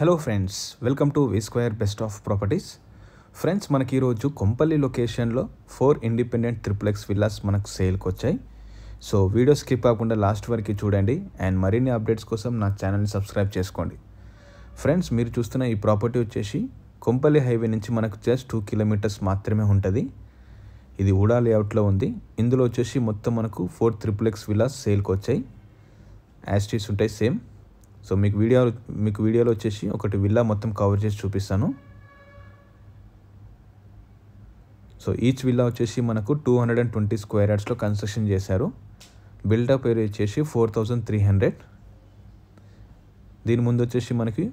hello friends welcome to V square best of properties friends మనకి ఈరోజు కొంపల్లి లొకేషన్లో four independent triplex villas మనకు సేల్కి వచ్చాయి సో వీడియో స్కిప్ కాకుండా లాస్ట్ వరకు చూడండి అండ్ మరిన్ని అప్డేట్స్ కోసం నా ఛానల్ని సబ్స్క్రైబ్ చేసుకోండి ఫ్రెండ్స్ మీరు చూస్తున్న ఈ ప్రాపర్టీ వచ్చేసి కొంపల్లి హైవే నుంచి మనకు జస్ట్ టూ కిలోమీటర్స్ మాత్రమే ఉంటుంది ఇది ఊడా లేఅవుట్లో ఉంది ఇందులో వచ్చేసి మొత్తం మనకు ఫోర్ త్రిప్లెక్స్ విల్లాస్ సేల్కి వచ్చాయి యాస్టీస్ ఉంటాయి సేమ్ సో మీకు వీడియో మీకు వీడియోలో వచ్చేసి ఒకటి విల్లా మొత్తం కవర్ చేసి చూపిస్తాను సో ఈచ్ విల్లా వచ్చేసి మనకు two hundred and twenty square యార్డ్స్లో కన్స్ట్రక్షన్ చేశారు బిల్డప్ ఏరియా వచ్చేసి ఫోర్ థౌజండ్ త్రీ హండ్రెడ్ దీని ముందు వచ్చేసి మనకి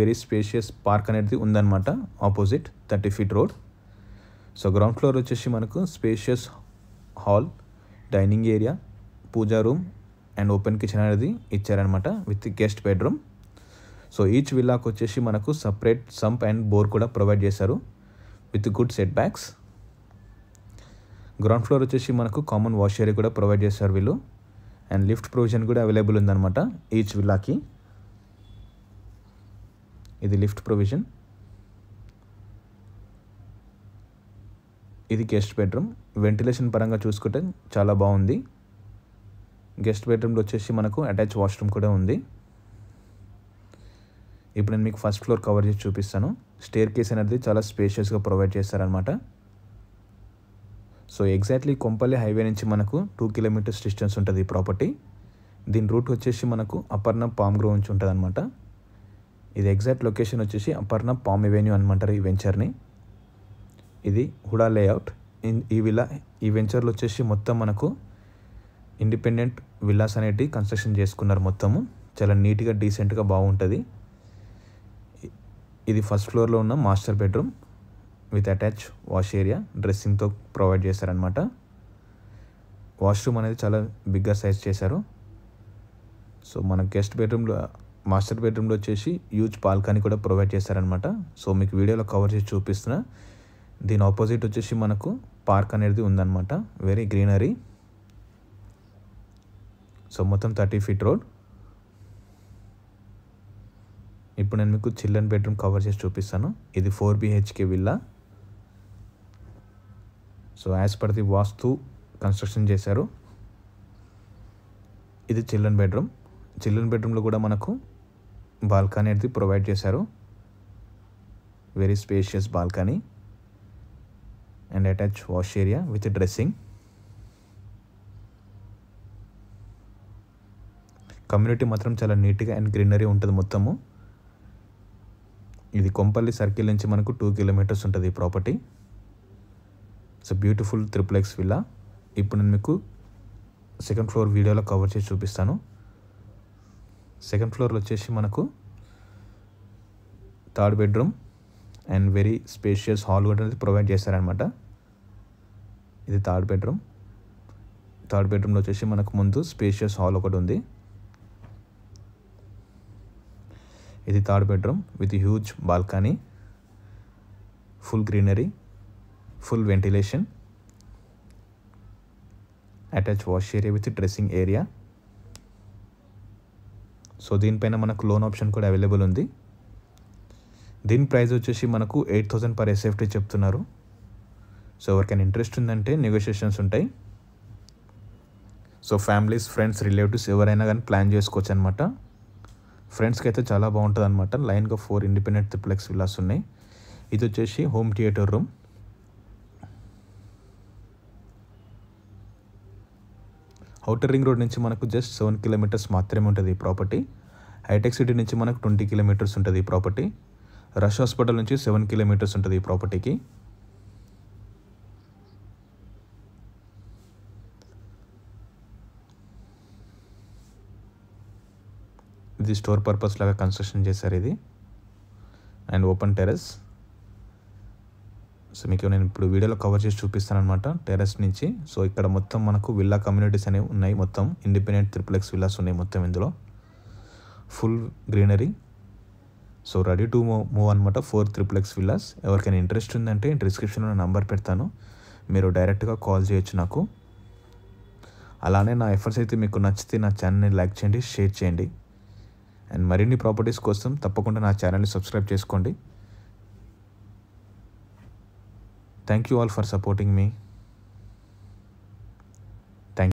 వెరీ స్పేషియస్ పార్క్ అనేది ఉందన్నమాట opposite thirty feet road so ground floor వచ్చేసి మనకు spacious hall dining area puja room and open kitchen అనేది ఇచ్చారనమాట with guest bedroom so each విల్లాకు వచ్చేసి మనకు సపరేట్ సంప్ అండ్ బోర్ కూడా ప్రొవైడ్ చేశారు with good setbacks ground floor వచ్చేసి మనకు కామన్ వాష్ ఏరియా కూడా ప్రొవైడ్ చేశారు వీళ్ళు అండ్ లిఫ్ట్ ప్రొవిజన్ కూడా అవైలబుల్ ఉందన్నమాట ఈచ్ విల్లాకి ఇది లిఫ్ట్ ప్రొవిజన్ ఇది గెస్ట్ బెడ్రూమ్ వెంటిలేషన్ పరంగా చూసుకుంటే చాలా బాగుంది గెస్ట్ బెడ్రూమ్లో వచ్చేసి మనకు అటాచ్ వాష్రూమ్ కూడా ఉంది ఇప్పుడు నేను మీకు ఫస్ట్ ఫ్లోర్ కవర్ చేసి చూపిస్తాను స్టేర్ కేస్ అనేది చాలా స్పేషియస్గా ప్రొవైడ్ చేస్తారనమాట సో ఎగ్జాక్ట్లీ కొంపల్లి హైవే నుంచి మనకు టూ కిలోమీటర్స్ డిస్టెన్స్ ఉంటుంది ఈ ప్రాపర్టీ దీని రూట్ వచ్చేసి మనకు అపర్ణ పామ్ గ్రో నుంచి ఉంటుంది అనమాట ఇది ఎగ్జాక్ట్ లొకేషన్ వచ్చేసి అపర్ణ పామ్ ఎవెన్యూ అనమాటారు ఈ వెంచర్ని ఇది హుడా లేఅవుట్ ఈ విలా ఈ వెంచర్లో వచ్చేసి మొత్తం మనకు ఇండిపెండెంట్ విల్లాస్ అనేటివి కన్స్ట్రక్షన్ చేసుకున్నారు మొత్తము చాలా నీట్గా డీసెంట్గా బాగుంటుంది ఇది ఫస్ట్ ఫ్లోర్లో ఉన్న master bedroom with attach wash area డ్రెస్సింగ్తో ప్రొవైడ్ చేశారనమాట వాష్రూమ్ అనేది చాలా బిగ్గర్ సైజ్ చేశారు సో మన గెస్ట్ బెడ్రూమ్లో మాస్టర్ బెడ్రూమ్లో వచ్చేసి యూజ్ పాల్కాని కూడా ప్రొవైడ్ చేశారనమాట సో మీకు వీడియోలో కవర్ చేసి చూపిస్తున్నా దీని ఆపోజిట్ వచ్చేసి మనకు పార్క్ అనేది ఉందన్నమాట వెరీ గ్రీనరీ సో మొత్తం థర్టీ ఫీట్ రోడ్ ఇప్పుడు నేను మీకు చిల్డ్రన్ బెడ్రూమ్ కవర్ చేసి చూపిస్తాను ఇది four BHK villa so as per the vastu construction చేశారు ఇది చిల్డ్రన్ బెడ్రూమ్ చిల్డ్రన్ బెడ్రూమ్లో కూడా మనకు బాల్కనీ అనేది ప్రొవైడ్ చేశారు very spacious balcony and attach wash area with dressing community మాత్రం చాలా నీట్గా అండ్ గ్రీనరీ ఉంటుంది మొత్తము ఇది కొంపల్లి సర్కిల్ నుంచి మనకు టూ కిలోమీటర్స్ ఉంటుంది ఈ property so beautiful triplex villa ఇప్పుడు నేను మీకు సెకండ్ ఫ్లోర్ వీడియోలో కవర్ చేసి చూపిస్తాను సెకండ్ ఫ్లోర్లో వచ్చేసి మనకు third bedroom and very spacious hall కూడా అనేది ప్రొవైడ్ చేశారనమాట ఇది థర్డ్ బెడ్రూమ్ థర్డ్ బెడ్రూమ్లో వచ్చేసి మనకు ముందు స్పేషియస్ హాల్ ఒకటి ఉంది ఇది third bedroom with huge balcony full greenery full ventilation attach wash area with dressing area so దీనిపైన మనకు లోన్ ఆప్షన్ కూడా అవైలబుల్ ఉంది దీని ప్రైస్ వచ్చేసి మనకు ఎయిట్ థౌజండ్ పర్ ఎస్ఎఫ్టీ చెప్తున్నారు సో ఎవరికైనా ఇంట్రెస్ట్ ఉందంటే నెగోషియేషన్స్ ఉంటాయి సో ఫ్యామిలీస్ ఫ్రెండ్స్ రిలేటివ్స్ ఎవరైనా కానీ ప్లాన్ చేసుకోవచ్చు అనమాట ఫ్రెండ్స్కి అయితే చాలా బాగుంటుంది అనమాట లైన్గా ఫోర్ ఇండిపెండెంట్ త్రిప్లెక్స్ విల్లాస్ ఉన్నాయి ఇది వచ్చేసి home theatre room outer ring road నుంచి మనకు జస్ట్ సెవెన్ కిలోమీటర్స్ మాత్రమే ఉంటుంది ఈ ప్రాపర్టీ హైటెక్ సిటీ నుంచి మనకు ట్వంటీ కిలోమీటర్స్ ఉంటుంది ఈ ప్రాపర్టీ రష్ హాస్పిటల్ నుంచి సెవెన్ కిలోమీటర్స్ ఉంటుంది ఈ ప్రాపర్టీకి ఇది స్టోర్ పర్పస్ లాగా కన్స్ట్రక్షన్ చేశారు ఇది అండ్ ఓపెన్ టెరెస్ సో మీకు నేను ఇప్పుడు వీడియోలో కవర్ చేసి చూపిస్తాను అనమాట టెరెస్ నుంచి సో ఇక్కడ మొత్తం మనకు విల్లా కమ్యూనిటీస్ అనేవి ఉన్నాయి మొత్తం ఇండిపెండెంట్ త్రిప్లెక్స్ విల్లాస్ ఉన్నాయి మొత్తం ఇందులో full greenery so ready to move move అనమాట ఫోర్ త్రిప్లెక్స్ విల్లాస్ ఎవరికైనా ఇంట్రెస్ట్ ఉందంటే డిస్క్రిప్షన్లో నంబర్ పెడతాను మీరు డైరెక్ట్గా కాల్ చేయొచ్చు నాకు అలానే నా ఎఫర్ట్స్ అయితే మీకు నచ్చితే నా ఛానల్ని లైక్ చేయండి షేర్ చేయండి అండ్ మరిన్ని ప్రాపర్టీస్ కోసం తప్పకుండా నా ఛానల్ని సబ్స్క్రైబ్ చేసుకోండి thank you all for supporting me